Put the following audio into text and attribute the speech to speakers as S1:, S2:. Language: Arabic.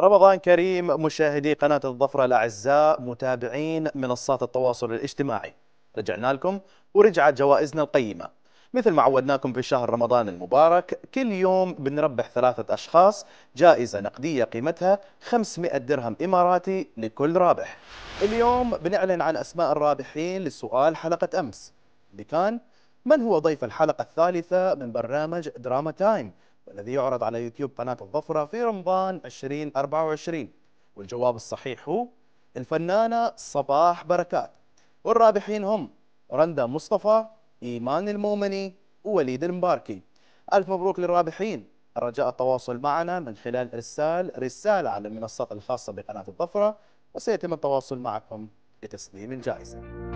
S1: رمضان كريم مشاهدي قناة الظفرة الأعزاء متابعين منصات التواصل الاجتماعي رجعنا لكم ورجعت جوائزنا القيمة مثل ما عودناكم في شهر رمضان المبارك كل يوم بنربح ثلاثة أشخاص جائزة نقدية قيمتها 500 درهم إماراتي لكل رابح اليوم بنعلن عن أسماء الرابحين لسؤال حلقة أمس اللي كان من هو ضيف الحلقة الثالثة من برنامج دراما تايم والذي يعرض على يوتيوب قناة الظفرة في رمضان 2024 والجواب الصحيح هو الفنانة صباح بركات والرابحين هم رندا مصطفى إيمان المؤمني ووليد المباركي ألف مبروك للرابحين رجاء التواصل معنا من خلال إرسال رسالة على المنصات الخاصة بقناة الظفرة وسيتم التواصل معكم لتسليم الجائزة